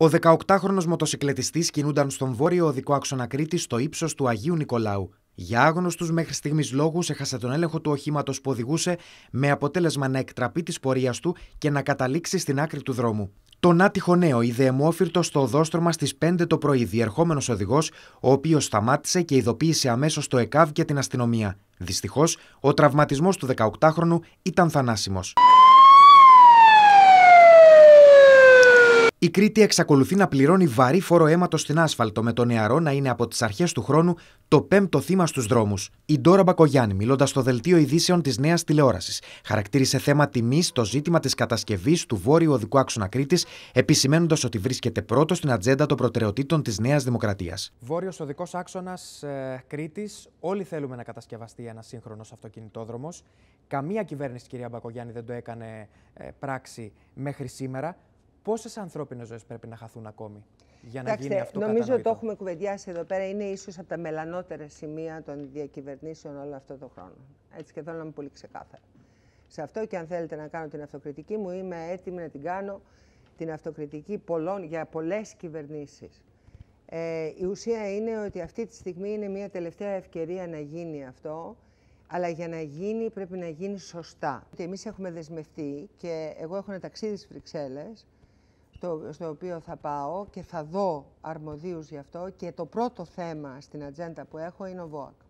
Ο 18χρονο μοτοσυκλετιστής κινούνταν στον βόρειο οδικό άξονα Κρήτη στο ύψος του Αγίου Νικολάου. Για άγνωστους μέχρι στιγμής λόγους έχασε τον έλεγχο του οχήματος που οδηγούσε, με αποτέλεσμα να εκτραπεί τη πορεία του και να καταλήξει στην άκρη του δρόμου. Τον άτυχο νέο είδε αιμόφυρτο στο οδόστρωμα στις 5 το πρωί, διερχόμενος οδηγός, ο οποίος σταμάτησε και ειδοποίησε αμέσως το ΕΚΑΒ και την αστυνομία. Δυστυχώς, ο τραυματισμός του 18χρονου ήταν θανάσιμος. Η Κρήτη εξακολουθεί να πληρώνει βαρύ φόρο αίματος στην άσφαλτο, με το νεαρό να είναι από τις αρχές του χρόνου το πέμπτο θύμα στους δρόμους. Η Ντόρα Μπακογιάννη, μιλώντας στο δελτίο ειδήσεων της νέας τηλεόρασης, χαρακτήρισε θέμα τιμής το ζήτημα της κατασκευής του βόρειου οδικού άξονα Κρήτης, επισημένοντας ότι βρίσκεται πρώτο στην ατζέντα των προτεραιοτήτων της Νέας Δημοκρατίας. Βόρειος οδικός άξονας ε, Κρήτης. Όλοι θέλουμε να κατασκευαστεί ένας σύγχρονος αυτοκινητόδρομος. Καμία κυβέρνηση, κυρία Μπακογιάννη, δεν το έκανε ε, πράξη μέχρι σήμερα πόσες ανθρώπινες ζωές πρέπει να χαθούν ακόμη για να γίνει αυτό Νομίζω ότι το έχουμε κουβεντιάσει εδώ πέρα. Είναι ίσως από τα μελανότερα σημεία των διακυβερνήσεων όλο αυτό το χρόνο. Έτσι και θέλω να είμαι πολύ ξεκάθαρα. Σε αυτό και αν θέλετε να κάνω την αυτοκριτική μου, είμαι έτοιμη να την κάνω την αυτοκριτική πολλών, για πολλές κυβερνήσεις. Ε, η ουσία είναι ότι αυτή τη στιγμή είναι μια τελευταία ευκαιρία να γίνει αυτό, αλλά για να γίνει πρέπει να γίνει σωστά. εμείς έχουμε δεσμευτεί και εγώ έχω ένα ταξίδι στις Βρυξέλλες στο οποίο θα πάω και θα δω αρμοδίους γι' αυτό και το πρώτο θέμα στην ατζέντα που έχω είναι ο ΒΟΑΚ.